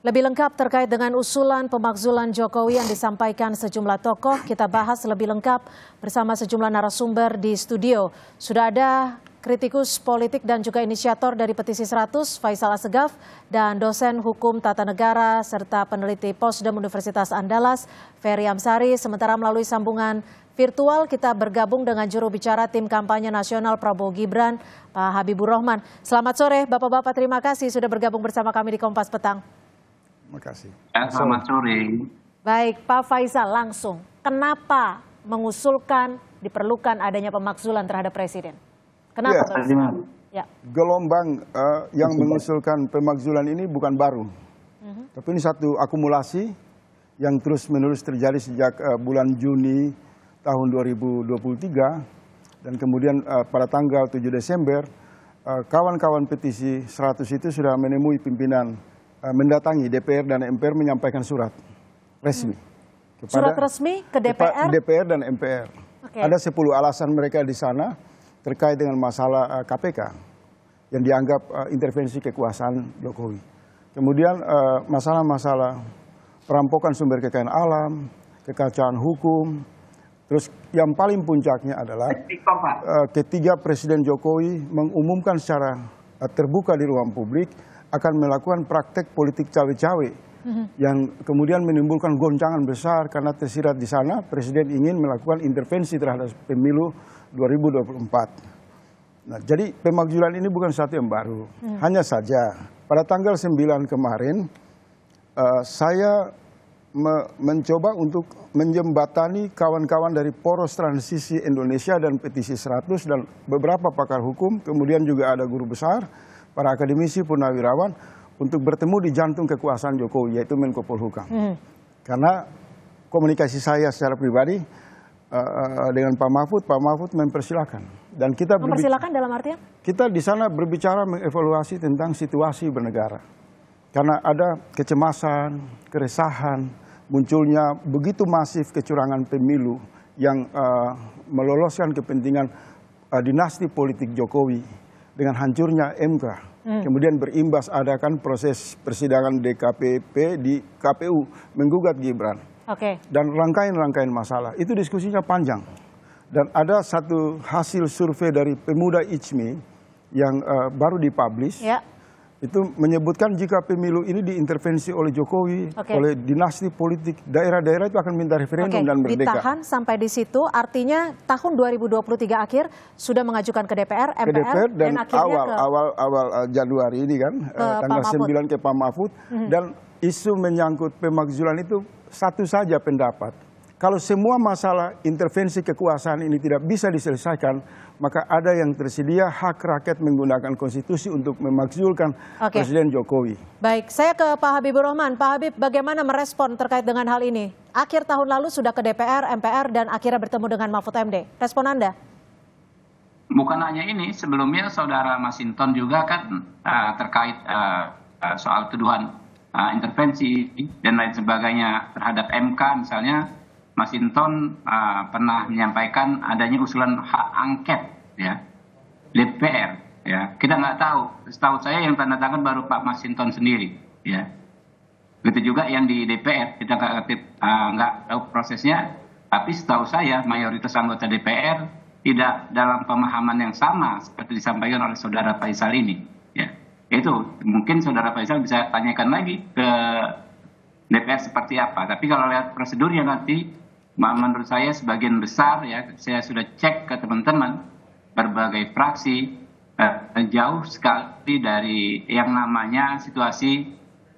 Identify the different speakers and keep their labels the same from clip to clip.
Speaker 1: Lebih lengkap terkait dengan usulan pemakzulan Jokowi yang disampaikan sejumlah tokoh, kita bahas lebih lengkap bersama sejumlah narasumber di studio. Sudah ada kritikus politik dan juga inisiator dari Petisi 100, Faisal Asegaf, dan dosen hukum tata negara serta peneliti Posdem Universitas Andalas, Ferry Amsari. Sementara melalui sambungan virtual kita bergabung dengan juru bicara tim kampanye nasional Prabowo Gibran, Pak Habibur Rahman. Selamat sore Bapak-Bapak, terima kasih sudah bergabung bersama kami di Kompas Petang.
Speaker 2: Terima kasih. Ya, selamat sore.
Speaker 1: Baik, Pak Faisal langsung. Kenapa mengusulkan diperlukan adanya pemakzulan terhadap presiden? Kenapa? Ya, ya.
Speaker 3: Gelombang uh, yang mengusulkan pemakzulan ini bukan baru. Uh mhm. -huh. Tapi ini satu akumulasi yang terus-menerus terjadi sejak uh, bulan Juni tahun 2023 dan kemudian uh, pada tanggal 7 Desember kawan-kawan uh, petisi 100 itu sudah menemui pimpinan Eh, mendatangi DPR dan MPR menyampaikan surat resmi. Hmm. Kepada, surat
Speaker 1: resmi ke DPR?
Speaker 3: DPR dan MPR. Okay. Ada 10 alasan mereka di sana terkait dengan masalah KPK eh, yang dianggap eh, intervensi kekuasaan Jokowi. Kemudian masalah-masalah perampokan sumber kekayaan alam, kekacauan hukum, terus yang paling puncaknya adalah ketiga Presiden Jokowi mengumumkan secara terbuka di ruang publik akan melakukan praktek politik cawe-cawe mhm. yang kemudian menimbulkan goncangan besar karena tersirat di sana presiden ingin melakukan intervensi terhadap pemilu 2024. Nah, jadi pemakzulan ini bukan satu yang baru. Hmm. Hanya saja pada tanggal 9 kemarin uh, saya me mencoba untuk menjembatani kawan-kawan dari Poros Transisi Indonesia dan Petisi 100 dan beberapa pakar hukum, kemudian juga ada guru besar para akademisi purnawirawan untuk bertemu di jantung kekuasaan Jokowi yaitu Menko Polhukam. Hmm. Karena komunikasi saya secara pribadi uh, dengan Pak Mahfud, Pak Mahfud mempersilahkan. Dan kita mempersilahkan dalam artian? Kita di sana berbicara mengevaluasi tentang situasi bernegara. Karena ada kecemasan, keresahan, munculnya begitu masif kecurangan pemilu yang uh, meloloskan kepentingan uh, dinasti politik Jokowi dengan hancurnya MK. Hmm. Kemudian berimbas adakan proses persidangan DKPP di KPU menggugat Gibran. Oke. Okay. Dan rangkaian-rangkaian masalah. Itu diskusinya panjang. Dan ada satu hasil survei dari pemuda Ichmi yang uh, baru dipublish. Yeah itu menyebutkan jika pemilu ini diintervensi oleh Jokowi, okay. oleh dinasti politik, daerah-daerah itu akan minta referendum okay. dan merdeka. Ditahan
Speaker 1: sampai di situ, artinya tahun 2023 akhir sudah mengajukan ke DPR, MPR, ke DPR dan, dan akhirnya awal, ke... awal
Speaker 3: awal eh, Januari ini kan, ke eh, tanggal 9 ke Pak Mahfud, mm -hmm. dan isu menyangkut pemakzulan itu satu saja pendapat kalau semua masalah intervensi kekuasaan ini tidak bisa diselesaikan, maka ada yang tersedia hak rakyat menggunakan konstitusi untuk memakzulkan okay. Presiden Jokowi.
Speaker 1: Baik, saya ke Pak Habibur Rahman. Pak Habib, bagaimana merespon terkait dengan hal ini? Akhir tahun lalu sudah ke DPR, MPR, dan akhirnya bertemu dengan Mahfud MD. Respon Anda?
Speaker 2: Bukan hanya ini, sebelumnya saudara Masinton juga kan uh, terkait uh, uh, soal tuduhan uh, intervensi dan lain sebagainya terhadap MK misalnya Masinton uh, eh, pernah menyampaikan adanya usulan hak angket ya DPR ya kita nggak tahu setahu saya yang tanda tangan baru Pak Masinton sendiri ya begitu juga yang di DPR kita nggak uh, nggak tahu prosesnya tapi setahu saya mayoritas anggota DPR tidak dalam pemahaman yang sama seperti disampaikan oleh saudara Faisal ini ya itu mungkin saudara Faisal bisa tanyakan lagi ke DPR seperti apa tapi kalau lihat prosedurnya nanti menurut saya sebagian besar ya saya sudah cek ke teman-teman berbagai fraksi eh, jauh sekali dari yang namanya situasi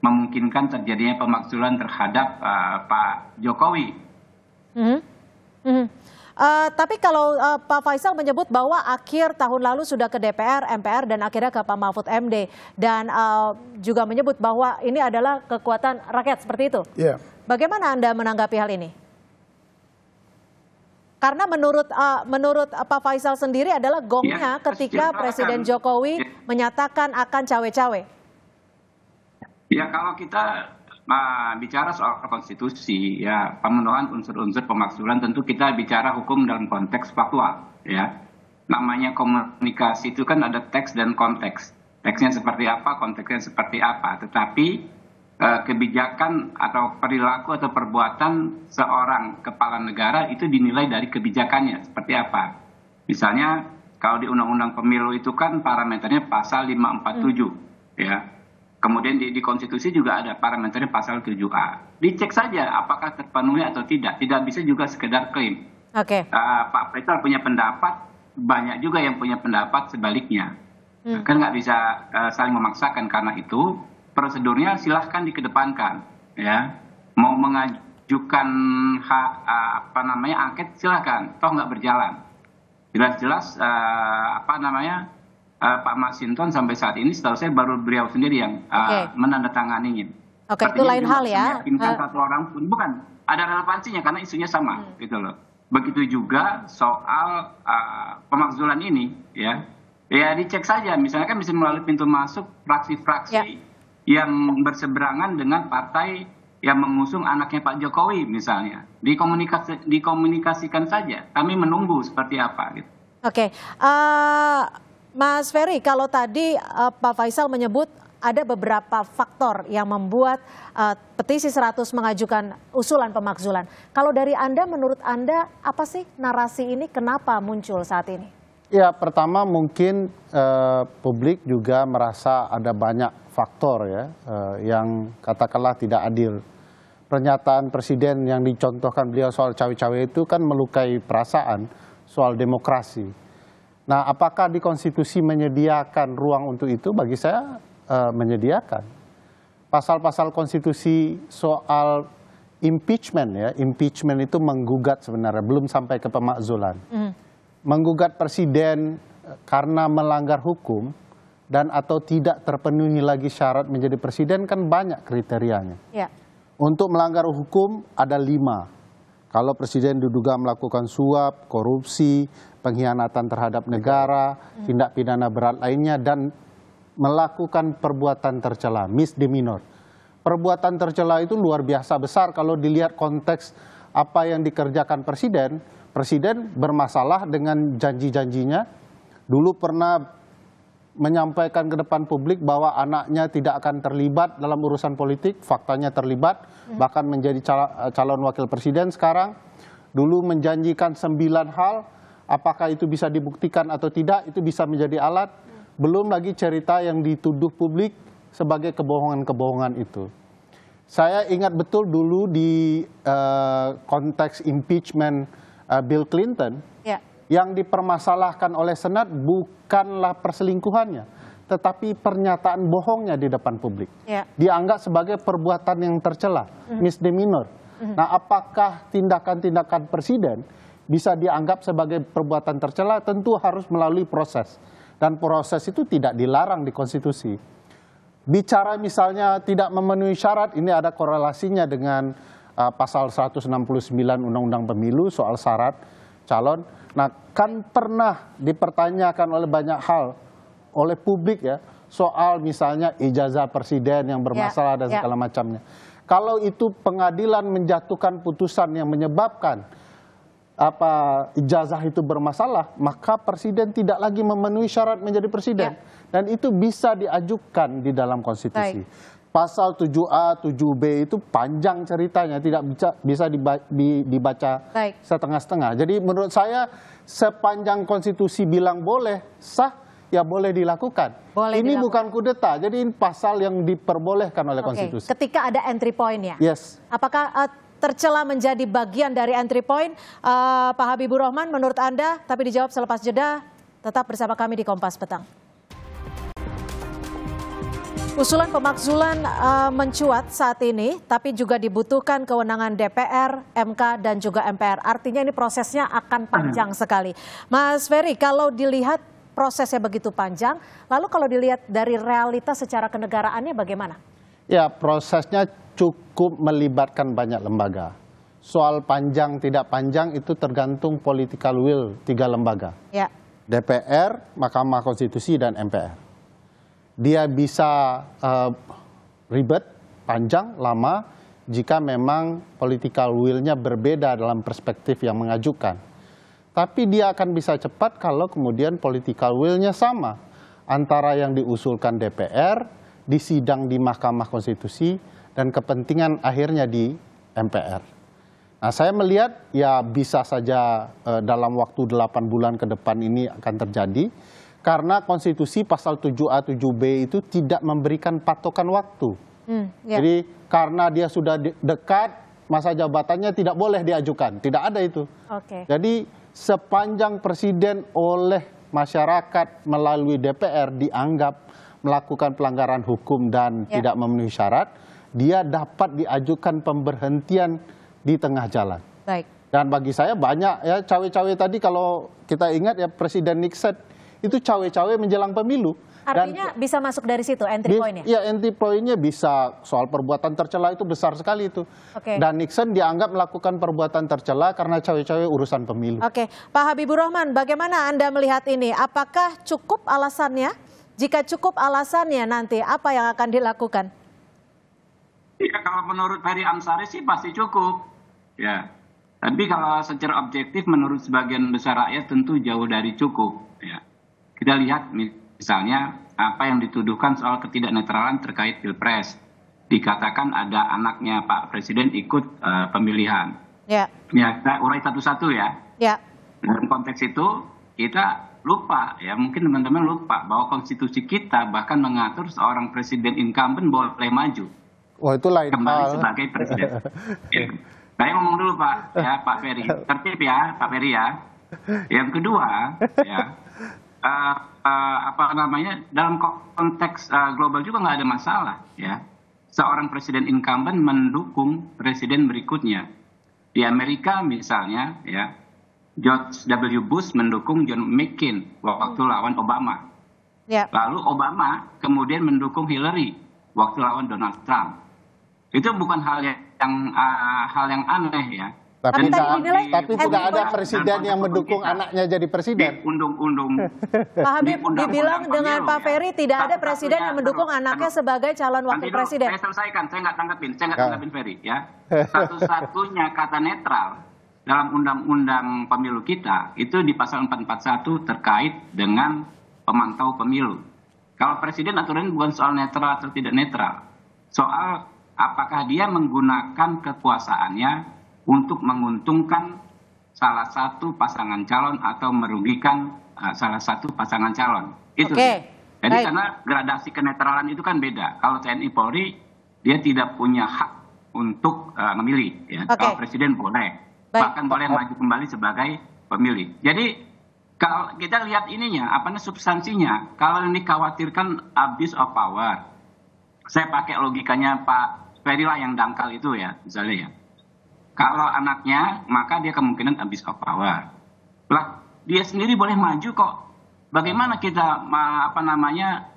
Speaker 2: memungkinkan terjadinya pemaksulan terhadap eh, Pak Jokowi.
Speaker 1: Mm -hmm. Mm -hmm. Uh, tapi kalau uh, Pak Faisal menyebut bahwa akhir tahun lalu sudah ke DPR, MPR, dan akhirnya ke Pak Mahfud MD. Dan uh, juga menyebut bahwa ini adalah kekuatan rakyat, seperti itu. Yeah. Bagaimana Anda menanggapi hal ini? Karena menurut uh, menurut eh, Pak Faisal sendiri adalah gongnya ya, ketika Presiden Jokowi ya. menyatakan akan cawe-cawe.
Speaker 2: Ya kalau kita uh, bicara soal konstitusi ya pemenuhan unsur-unsur pemaksulan tentu kita bicara hukum dalam konteks faktual ya. Namanya komunikasi itu kan ada teks dan konteks. Teksnya seperti apa, konteksnya seperti apa. Tetapi E, kebijakan atau perilaku atau perbuatan seorang kepala negara itu dinilai dari kebijakannya seperti apa. Misalnya kalau di Undang-Undang Pemilu itu kan parameternya pasal 547 hmm. ya. Kemudian di, di konstitusi juga ada parameternya pasal 7A. Dicek saja apakah terpenuhi atau tidak. Tidak bisa juga sekedar klaim. Oke. Okay. E, uh, Pak Faisal punya pendapat, banyak juga yang punya pendapat sebaliknya. Hmm. Kan nggak bisa uh, saling memaksakan karena itu prosedurnya silahkan dikedepankan ya mau mengajukan hak apa namanya angket silahkan toh nggak berjalan jelas-jelas uh, apa namanya uh, Pak Masinton sampai saat ini setahu saya baru beliau sendiri yang uh, okay. menandatangani
Speaker 1: Oke, okay, itu lain hal ya. Meyakinkan uh,
Speaker 2: satu orang pun bukan ada relevansinya karena isunya sama hmm. gitu loh. Begitu juga soal uh, pemakzulan ini ya. Ya dicek saja misalnya kan bisa melalui pintu masuk fraksi-fraksi. Ya yang berseberangan dengan partai yang mengusung anaknya Pak Jokowi misalnya. Dikomunikasi, dikomunikasikan saja. Kami menunggu seperti apa gitu.
Speaker 1: Oke, okay. uh, eh, Mas Ferry, kalau tadi uh, Pak Faisal menyebut ada beberapa faktor yang membuat uh, petisi 100 mengajukan usulan pemakzulan. Kalau dari Anda, menurut Anda, apa sih narasi ini kenapa muncul saat ini?
Speaker 4: Ya, pertama mungkin uh, publik juga merasa ada banyak faktor ya uh, yang katakanlah tidak adil. Pernyataan presiden yang dicontohkan beliau soal cawe-cawe itu kan melukai perasaan soal demokrasi. Nah, apakah di konstitusi menyediakan ruang untuk itu? Bagi saya uh, menyediakan. Pasal-pasal konstitusi soal impeachment ya, impeachment itu menggugat sebenarnya, belum sampai ke pemakzulan. Mm menggugat presiden eh, karena melanggar hukum dan atau tidak terpenuhi lagi syarat menjadi presiden kan banyak kriterianya. Ya. Untuk melanggar hukum ada lima. Kalau presiden diduga melakukan suap, korupsi, pengkhianatan terhadap negara, hmm. tindak pidana berat lainnya, dan melakukan perbuatan tercela, misdemeanor. Perbuatan tercela itu luar biasa besar kalau dilihat konteks apa yang dikerjakan presiden Presiden bermasalah dengan janji-janjinya. Dulu pernah menyampaikan ke depan publik bahwa anaknya tidak akan terlibat dalam urusan politik, faktanya terlibat, hmm. bahkan menjadi calon wakil presiden sekarang. Dulu menjanjikan sembilan hal, apakah itu bisa dibuktikan atau tidak, itu bisa menjadi alat. Hmm. Belum lagi cerita yang dituduh publik sebagai kebohongan-kebohongan itu. Saya ingat betul dulu di uh, konteks impeachment uh, Bill Clinton, ya. yang dipermasalahkan oleh Senat bukanlah perselingkuhannya, tetapi pernyataan bohongnya di depan publik. Ya. Dianggap sebagai perbuatan yang tercela, mm -hmm. misdemeanor. Mm -hmm. Nah, apakah tindakan-tindakan presiden bisa dianggap sebagai perbuatan tercela tentu harus melalui proses dan proses itu tidak dilarang di konstitusi. Bicara misalnya tidak memenuhi syarat ini ada korelasinya dengan uh, pasal 169 Undang-Undang Pemilu soal syarat calon. Nah, kan pernah dipertanyakan oleh banyak hal oleh publik ya soal misalnya ijazah presiden yang bermasalah ya, dan ya. segala ya. macamnya. Kalau itu pengadilan menjatuhkan putusan yang menyebabkan apa ijazah itu bermasalah, maka presiden tidak lagi memenuhi syarat menjadi presiden ya. dan itu bisa diajukan di dalam konstitusi. Baik pasal 7A, 7B itu panjang ceritanya, tidak bisa bisa dibaca, dibaca setengah-setengah. Jadi menurut saya sepanjang konstitusi bilang boleh sah ya boleh dilakukan. Boleh ini dilakukan. bukan kudeta, jadi ini pasal yang diperbolehkan oleh okay. konstitusi.
Speaker 1: Ketika ada entry point ya? Yes. Apakah uh, tercela menjadi bagian dari entry point uh, Pak Habibur Rahman menurut Anda? Tapi dijawab selepas jeda. Tetap bersama kami di Kompas Petang. Usulan pemakzulan uh, mencuat saat ini, tapi juga dibutuhkan kewenangan DPR, MK, dan juga MPR. Artinya ini prosesnya akan panjang hmm. sekali. Mas Ferry, kalau dilihat prosesnya begitu panjang, lalu kalau dilihat dari realitas secara kenegaraannya bagaimana?
Speaker 4: Ya, prosesnya cukup melibatkan banyak lembaga. Soal panjang tidak panjang itu tergantung political will tiga lembaga. Ya. DPR, Mahkamah Konstitusi, dan MPR dia bisa uh, ribet, panjang, lama jika memang political will-nya berbeda dalam perspektif yang mengajukan. Tapi dia akan bisa cepat kalau kemudian political will-nya sama antara yang diusulkan DPR, disidang di Mahkamah Konstitusi, dan kepentingan akhirnya di MPR. Nah, saya melihat ya bisa saja eh, dalam waktu 8 bulan ke depan ini akan terjadi karena konstitusi pasal 7A 7B itu tidak memberikan patokan waktu.
Speaker 1: Hmm, ya. Jadi
Speaker 4: karena dia sudah dekat masa jabatannya tidak boleh diajukan, tidak ada itu. Okay. Jadi sepanjang presiden oleh masyarakat melalui DPR dianggap melakukan pelanggaran hukum dan ya. tidak memenuhi syarat, dia dapat diajukan pemberhentian di tengah jalan. Baik. Dan bagi saya banyak ya cawe-cawe tadi kalau kita ingat ya Presiden Nixon itu cawe-cawe menjelang pemilu. Artinya
Speaker 1: Dan, bisa masuk dari situ entry point Iya,
Speaker 4: entry point bisa. Soal perbuatan tercela itu besar sekali itu. Okay. Dan Nixon dianggap melakukan perbuatan tercela karena cawe-cawe urusan pemilu.
Speaker 1: Oke, okay. Pak Habibur Rahman, bagaimana Anda melihat ini? Apakah cukup alasannya? Jika cukup alasannya nanti, apa yang akan dilakukan?
Speaker 2: Ya, kalau menurut Ferry Amsari sih pasti cukup. Ya, tapi kalau secara objektif menurut sebagian besar rakyat tentu jauh dari cukup. Ya kita lihat misalnya apa yang dituduhkan soal ketidaknetralan terkait pilpres dikatakan ada anaknya Pak Presiden ikut uh, pemilihan. Ya. Yeah. Ya, kita urai satu-satu ya. Yeah. Dalam konteks itu kita lupa ya mungkin teman-teman lupa bahwa konstitusi kita bahkan mengatur seorang presiden incumbent boleh maju.
Speaker 4: Wah itu lain kembali hal. sebagai presiden.
Speaker 2: ya. Saya nah, ngomong dulu Pak ya Pak Ferry tertib ya Pak Ferry ya. Yang kedua ya Eh, eh, apa namanya dalam konteks eh, global juga nggak ada masalah ya seorang presiden incumbent mendukung presiden berikutnya di Amerika misalnya ya George W. Bush mendukung John McCain waktu lawan Obama yeah. lalu Obama kemudian mendukung Hillary waktu lawan Donald Trump itu bukan hal yang uh, hal yang aneh ya tapi, tapi, tadi tapi
Speaker 4: tidak kan ada presiden yang kan mendukung anaknya jadi presiden.
Speaker 2: undung-undung.
Speaker 4: Pak Habib undang -undang dibilang dengan
Speaker 1: Pak Ferry tidak ada presiden yang mendukung anaknya sebagai calon wakil presiden. Saya selesaikan, saya
Speaker 2: nggak tanggapin, saya nggak ya. tanggapin Ferry ya. Satu-satunya kata netral dalam undang-undang pemilu kita itu di pasal 441 terkait dengan pemantau pemilu. Kalau presiden aturan bukan soal netral atau tidak netral, soal apakah dia menggunakan kekuasaannya untuk menguntungkan salah satu pasangan calon atau merugikan uh, salah satu pasangan calon. Itu. Okay. Jadi Baik. karena gradasi kenetralan itu kan beda. Kalau TNI Polri dia tidak punya hak untuk uh, memilih. Ya. Okay. Kalau presiden boleh, Baik. bahkan boleh maju kembali sebagai pemilih. Jadi kalau kita lihat ininya, apa substansinya? Kalau ini khawatirkan abuse of power, saya pakai logikanya Pak Ferry lah yang dangkal itu ya, misalnya ya kalau anaknya, maka dia kemungkinan abuse of power. Lah, dia sendiri boleh maju kok. Bagaimana kita apa namanya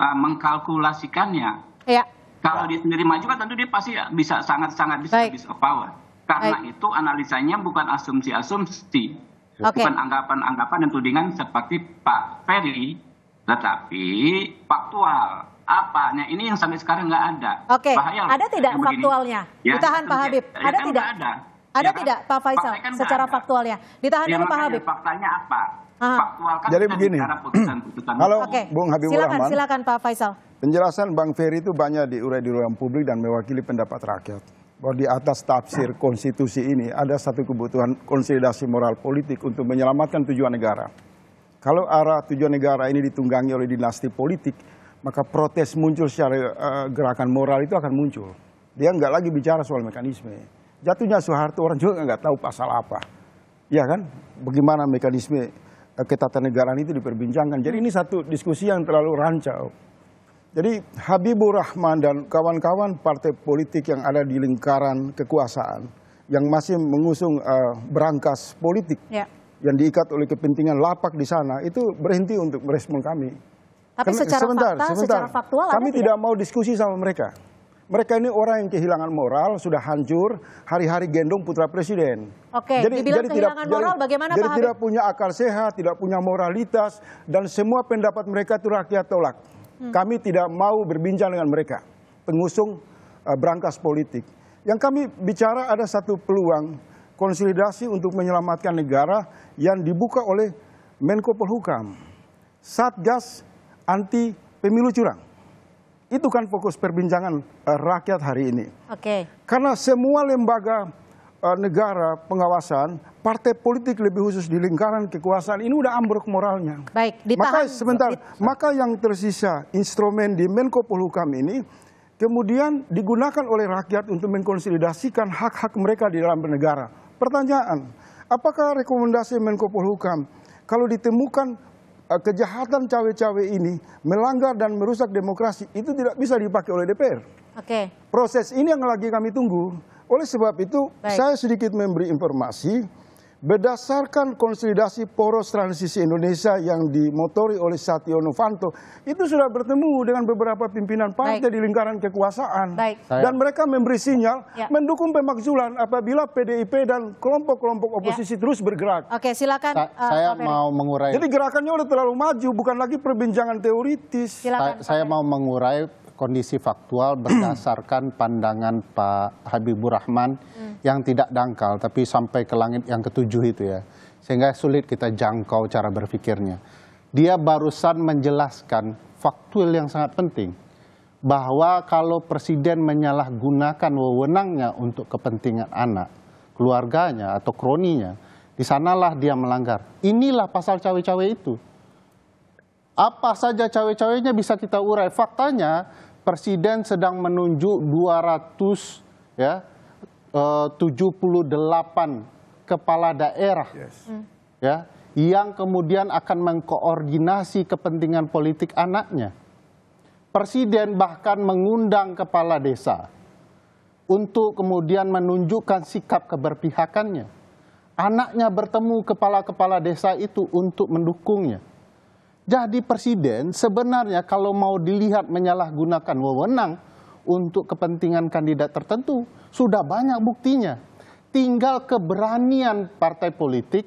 Speaker 2: e, mengkalkulasikannya? Ya. Kalau dia sendiri maju kan tentu dia pasti bisa sangat-sangat bisa habis abuse of power. Karena Baik. itu analisanya bukan asumsi-asumsi, okay. bukan anggapan-anggapan dan tudingan seperti Pak Ferry, tetapi faktual apa? Nah ini yang sampai sekarang nggak ada. Oke. Okay. ada
Speaker 1: tidak begini. faktualnya? Ya, Ditahan Pak Habib. Ya, ada kan tidak? ada. Ada ya, tidak Pak Faisal kan secara ada. faktualnya? Ditahan ya, dulu Pak Habib. Faktanya apa? Faktual kan
Speaker 3: Jadi begini. Putusan-putusan. Halo okay. Bung Habib silakan, Rahman. Silakan Pak Faisal. Penjelasan Bang Ferry itu banyak diurai di ruang publik dan mewakili pendapat rakyat. Bahwa di atas tafsir konstitusi ini ada satu kebutuhan konsolidasi moral politik untuk menyelamatkan tujuan negara. Kalau arah tujuan negara ini ditunggangi oleh dinasti politik, maka protes muncul secara uh, gerakan moral itu akan muncul. Dia nggak lagi bicara soal mekanisme. Jatuhnya Soeharto orang juga nggak tahu pasal apa. Ya kan? Bagaimana mekanisme uh, ketatanegaraan itu diperbincangkan. Jadi ini satu diskusi yang terlalu rancau. Jadi Habibur Rahman dan kawan-kawan partai politik yang ada di lingkaran kekuasaan yang masih mengusung uh, berangkas politik ya. yang diikat oleh kepentingan lapak di sana itu berhenti untuk merespon kami.
Speaker 1: Tapi Karena, secara sebentar, fakta, sebentar. secara faktual kami tidak
Speaker 3: mau diskusi sama mereka. Mereka ini orang yang kehilangan moral, sudah hancur, hari-hari gendong putra presiden.
Speaker 1: Oke, jadi, dibilang jadi
Speaker 3: kehilangan tidak, moral jadi, bagaimana jadi Pak Habib? tidak punya akal sehat, tidak punya moralitas, dan semua pendapat mereka itu rakyat tolak. Hmm. Kami tidak mau berbincang dengan mereka, pengusung uh, berangkas politik. Yang kami bicara ada satu peluang konsolidasi untuk menyelamatkan negara yang dibuka oleh Menko Polhukam. Satgas anti pemilu curang. Itu kan fokus perbincangan uh, rakyat hari ini. Oke. Okay. Karena semua lembaga uh, negara pengawasan, partai politik lebih khusus di lingkaran kekuasaan ini udah ambruk moralnya. Baik, ditahan. Maka sebentar, maka yang tersisa instrumen di Menko Polhukam ini kemudian digunakan oleh rakyat untuk mengkonsolidasikan hak-hak mereka di dalam bernegara. Pertanyaan, apakah rekomendasi Menko Polhukam kalau ditemukan Eh, kejahatan cawe-cawe ini melanggar dan merusak demokrasi itu tidak bisa dipakai oleh DPR. Oke. Okay. Proses ini yang lagi kami tunggu. Oleh sebab itu Baik. saya sedikit memberi informasi Berdasarkan konsolidasi poros transisi Indonesia yang dimotori oleh Satyo Novanto, itu sudah bertemu dengan beberapa pimpinan partai Baik. di lingkaran kekuasaan.
Speaker 1: Baik. Dan
Speaker 3: mereka memberi sinyal ya. mendukung pemakzulan apabila PDIP dan kelompok-kelompok ya. oposisi ya.
Speaker 1: terus bergerak. Oke, silakan. Sa uh, saya Pak mau
Speaker 4: mengurai. Jadi
Speaker 3: gerakannya sudah terlalu maju, bukan lagi perbincangan
Speaker 4: teoritis. Silakan, saya, saya mau mengurai kondisi faktual berdasarkan pandangan Pak Habibur Rahman hmm. yang tidak dangkal tapi sampai ke langit yang ketujuh itu ya. Sehingga sulit kita jangkau cara berpikirnya. Dia barusan menjelaskan faktual yang sangat penting bahwa kalau presiden menyalahgunakan wewenangnya untuk kepentingan anak, keluarganya atau kroninya, di sanalah dia melanggar. Inilah pasal cawe-cawe itu apa saja cawe-cawenya bisa kita urai. Faktanya Presiden sedang menunjuk 200 ya 78 eh, kepala daerah yes. Hmm. ya yang kemudian akan mengkoordinasi kepentingan politik anaknya. Presiden bahkan mengundang kepala desa untuk kemudian menunjukkan sikap keberpihakannya. Anaknya bertemu kepala-kepala desa itu untuk mendukungnya. Jadi presiden sebenarnya kalau mau dilihat menyalahgunakan wewenang untuk kepentingan kandidat tertentu, sudah banyak buktinya. Tinggal keberanian partai politik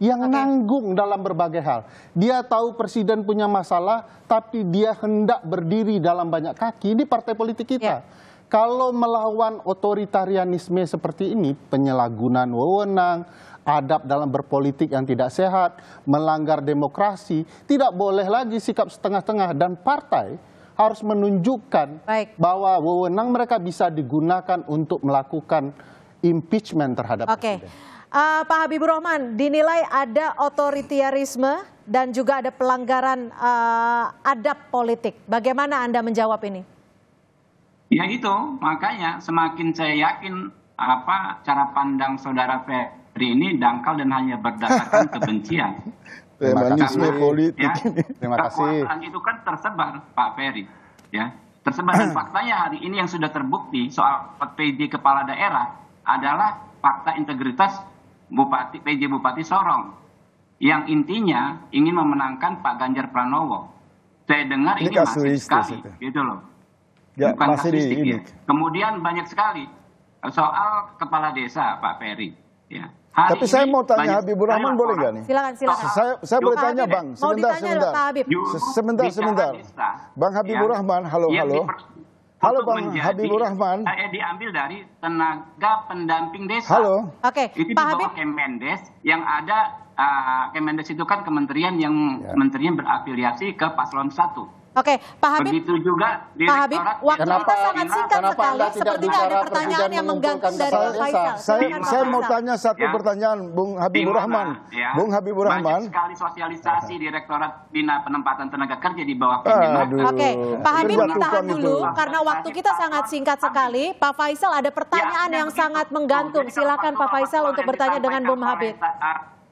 Speaker 4: yang okay. nanggung dalam berbagai hal. Dia tahu presiden punya masalah, tapi dia hendak berdiri dalam banyak kaki. Ini partai politik kita. Yeah. Kalau melawan otoritarianisme seperti ini, penyalahgunaan wewenang, adab dalam berpolitik yang tidak sehat, melanggar demokrasi, tidak boleh lagi sikap setengah setengah dan partai harus menunjukkan Baik. bahwa wewenang mereka bisa digunakan untuk melakukan impeachment terhadap okay.
Speaker 1: presiden. Uh, Pak Habibur Rahman, dinilai ada otoritarianisme dan juga ada pelanggaran uh, adab politik. Bagaimana Anda menjawab ini?
Speaker 2: Ya itu, makanya semakin saya yakin apa cara pandang saudara Fer negeri ini dangkal dan hanya berdasarkan kebencian. Terima politik. Ya, Terima kasih. itu kan tersebar, Pak Ferry. Ya, tersebar dan faktanya hari ini yang sudah terbukti soal PJ kepala daerah adalah fakta integritas Bupati PJ Bupati Sorong yang intinya ingin memenangkan Pak Ganjar Pranowo. Saya dengar ini, ini masih sekali, itu. gitu loh. Ya, Bukan masih ya. Kemudian banyak sekali soal kepala desa Pak Ferry Ya.
Speaker 3: Hari Tapi saya mau tanya Habibur Rahman boleh gak nih? Silakan, silakan. Saya, saya boleh tanya Bang, sebentar, sebentar. Sebentar, sebentar. Bang Habibur ya. Rahman, halo, iya, halo. Halo Bang Habibur
Speaker 2: Rahman. Eh, diambil dari tenaga pendamping desa. Halo. Oke. Okay. Itu Pak di bawah Kemendes yang ada uh, Kemendes itu kan kementerian yang ya. menterinya berafiliasi ke paslon satu.
Speaker 1: Oke, Pak Habib. Begitu
Speaker 2: juga Pak Habib, waktu kita sangat singkat
Speaker 1: sekali. Sepertinya ada pertanyaan yang mengganggu dari Pak Faisal.
Speaker 2: Saya, saya mau
Speaker 3: tanya satu ya. pertanyaan Bung Habibur Rahman. Ya. Bung Habibur Rahman. Banyak
Speaker 2: sekali sosialisasi Direktorat Bina Penempatan Tenaga Kerja di bawah Kemenak. Oke, Pak Habib ditahan dulu
Speaker 1: karena waktu kita sangat singkat sekali. Pak Faisal ada pertanyaan ya, yang sangat menggantung. Silakan Pak Faisal untuk bertanya dengan Bung Habib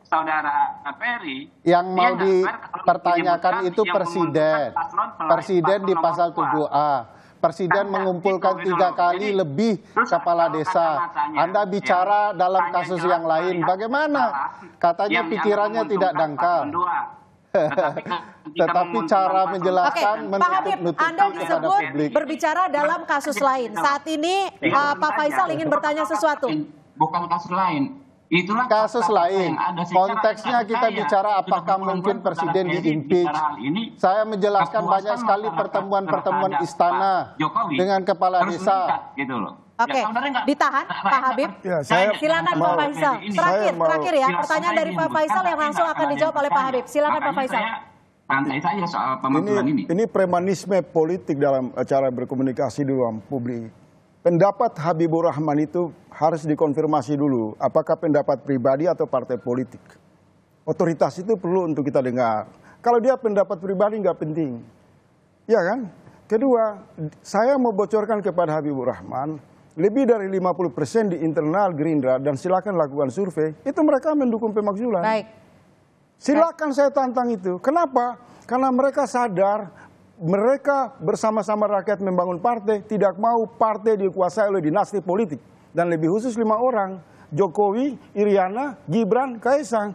Speaker 1: saudara
Speaker 2: Ferry yang
Speaker 4: mau dipertanyakan itu presiden
Speaker 2: presiden di pasal
Speaker 4: 7A Presiden mengumpulkan tiga kali lebih kepala desa. Anda bicara dalam kasus yang lain, bagaimana?
Speaker 2: Katanya pikirannya tidak dangkal.
Speaker 1: Tetapi, kan cara menjelaskan okay, menutup Anda disebut berbicara dalam kasus lain. Gitu. Saat ini eh, Pak Faisal ingin bertanya sesuatu. Bukan kasus lain, Itulah kasus lain.
Speaker 4: Konteksnya kita saya, bicara apakah mungkin presiden di impeach. Ini, saya menjelaskan banyak sekali pertemuan-pertemuan istana Jokowi, dengan kepala desa.
Speaker 2: gitu ya,
Speaker 1: Oke, okay. ya, ditahan nah, Pak Habib. Ya, saya, silakan Pak Faisal. Terakhir, terakhir ya, pertanyaan dari Pak Faisal yang langsung akan dijawab oleh Pak Habib. Silakan Pak Faisal.
Speaker 2: soal ini, ini.
Speaker 3: Ini premanisme politik dalam cara berkomunikasi di ruang publik pendapat Habibur Rahman itu harus dikonfirmasi dulu apakah pendapat pribadi atau partai politik. Otoritas itu perlu untuk kita dengar. Kalau dia pendapat pribadi nggak penting. Ya kan? Kedua, saya mau bocorkan kepada Habibur Rahman, lebih dari 50% persen di internal Gerindra dan silakan lakukan survei, itu mereka mendukung pemakzulan. Baik. Silakan saya tantang itu. Kenapa? Karena mereka sadar mereka bersama-sama rakyat membangun partai, tidak mau partai dikuasai oleh dinasti politik. Dan lebih khusus lima orang, Jokowi, Iriana, Gibran, Kaisang.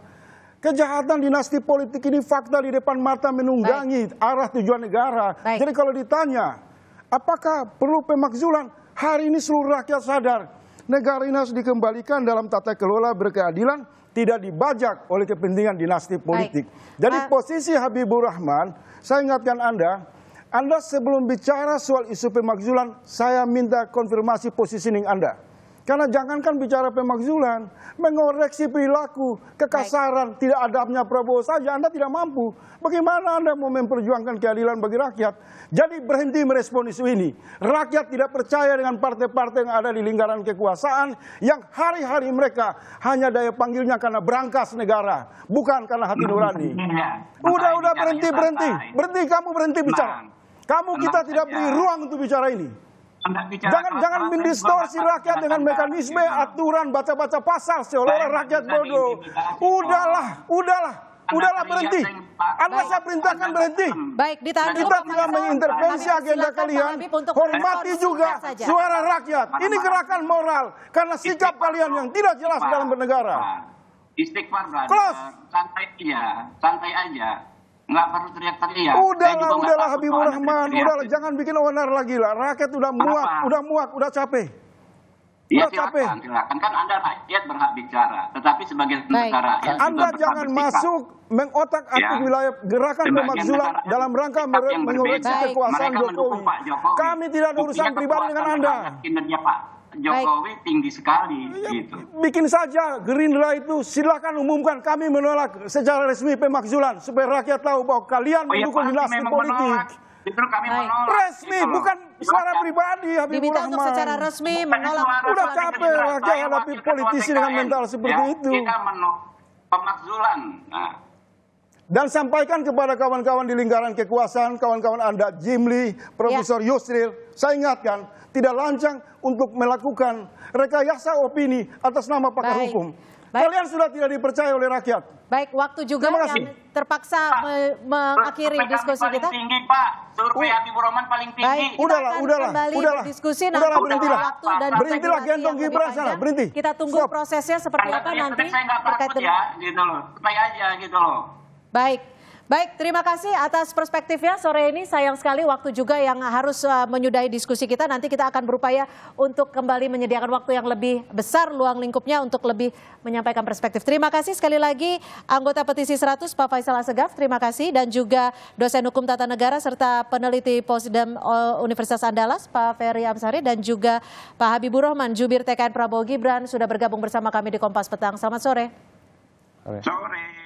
Speaker 3: Kejahatan dinasti politik ini fakta di depan mata menunggangi Baik. arah tujuan negara. Baik. Jadi kalau ditanya, apakah perlu pemakzulan? Hari ini seluruh rakyat sadar, negara ini harus dikembalikan dalam tata kelola berkeadilan tidak dibajak oleh kepentingan dinasti politik. Baik. Jadi uh, posisi Habibur Rahman, saya ingatkan Anda, Anda sebelum bicara soal isu pemakzulan, saya minta konfirmasi positioning Anda. Karena jangankan bicara pemakzulan, mengoreksi perilaku, kekasaran, Baik. tidak adabnya Prabowo saja, Anda tidak mampu. Bagaimana Anda mau memperjuangkan keadilan bagi rakyat? Jadi berhenti merespon isu ini. Rakyat tidak percaya dengan partai-partai yang ada di lingkaran kekuasaan, yang hari-hari mereka hanya daya panggilnya karena berangkas negara, bukan karena hati nurani. Udah-udah berhenti, berhenti. Berhenti, kamu berhenti bicara. Kamu kita tidak beri ruang untuk bicara ini.
Speaker 2: Jangan jangan
Speaker 3: mendistorsi rakyat dengan mekanisme aturan baca-baca pasal seolah-olah rakyat bodoh. Udahlah, udahlah. Udahlah berhenti. Anda saya perintahkan berhenti. Baik, ditahan Kita tidak mengintervensi agenda kalian. Hormati juga suara rakyat. Ini gerakan moral karena sikap kalian yang tidak jelas dalam bernegara.
Speaker 2: Istighfar brother. Iya. Santai aja, santai aja. Nggak perlu teriak-teriak. Udahlah, ya. udahlah Habibur Rahman, udahlah
Speaker 3: jangan bikin onar lagi lah. Rakyat udah Kenapa? muak, udah muak, udah capek.
Speaker 2: Ya, silakan, capek. silakan. Kan Anda rakyat berhak bicara. Tetapi sebagai negara Ya, Anda jangan masuk
Speaker 3: mengotak atik ya. wilayah gerakan pemakzulan dalam rangka mengoreksi kekuasaan Jokowi. Kami tidak ada urusan pribadi dengan Anda. Kinerja, Pak.
Speaker 2: Jokowi Baik. tinggi sekali ya, gitu.
Speaker 3: Bikin saja Gerindra itu silakan umumkan kami menolak secara resmi pemakzulan supaya rakyat tahu bahwa kalian oh, iya, mendukung ya, dinasti politik.
Speaker 2: kami Resmi, gitu bukan suara pribadi Habibur Diminta untuk secara resmi menolak. Suara Udah capek rakyat hadapi politisi dengan mental seperti ya, itu. Kita menolak pemakzulan. Nah,
Speaker 3: dan sampaikan kepada kawan-kawan di lingkaran kekuasaan, kawan-kawan Anda, Jimli, ya. Profesor ya. Yusril, saya ingatkan, tidak lancang untuk melakukan rekayasa opini atas nama pakar Baik. hukum. Baik. Kalian sudah tidak dipercaya
Speaker 1: oleh rakyat. Baik, waktu juga yang terpaksa Pak, me mengakhiri diskusi paling kita. tinggi,
Speaker 2: Pak. Survei Habibur Rahman paling tinggi. Baik, udahlah, udahlah, udahlah. Diskusi nah, udahlah, berhentilah. Waktu dan berhentilah gendong Gibran sana, berhenti. Kita tunggu Stop.
Speaker 1: prosesnya seperti apa nanti Saya nggak takut ya,
Speaker 2: gitu loh. Supaya aja gitu loh.
Speaker 1: Baik, Baik, terima kasih atas perspektifnya sore ini. Sayang sekali waktu juga yang harus eh, menyudahi diskusi kita. Nanti kita akan berupaya untuk kembali menyediakan waktu yang lebih besar luang lingkupnya untuk lebih menyampaikan perspektif. Terima kasih sekali lagi anggota petisi 100 Pak Faisal Asegaf, terima kasih dan juga dosen hukum tata negara serta peneliti Posdem eh, Universitas Andalas Pak Ferry Amsari dan juga Pak Habibur Rahman jubir TKN Prabowo Gibran sudah bergabung bersama kami di Kompas Petang. Selamat sore.
Speaker 2: Sore.